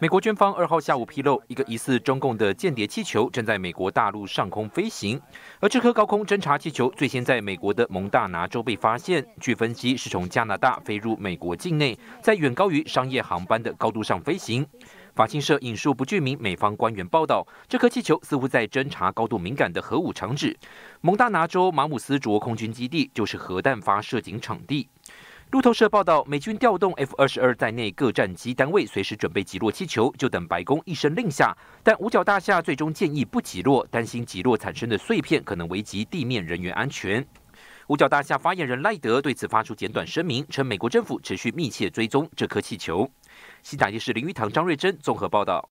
美国军方二号下午披露，一个疑似中共的间谍气球正在美国大陆上空飞行。而这颗高空侦察气球最先在美国的蒙大拿州被发现，据分析是从加拿大飞入美国境内，在远高于商业航班的高度上飞行。法新社引述不具名美方官员报道，这颗气球似乎在侦察高度敏感的核武场址。蒙大拿州马姆斯卓空军基地就是核弹发射井场地。路透社报道，美军调动 F-22 在内各战机单位，随时准备击落气球，就等白宫一声令下。但五角大厦最终建议不击落，担心击落产生的碎片可能危及地面人员安全。五角大厦发言人赖德对此发出简短声明，称美国政府持续密切追踪这颗气球。新北市林玉堂、张瑞珍综合报道。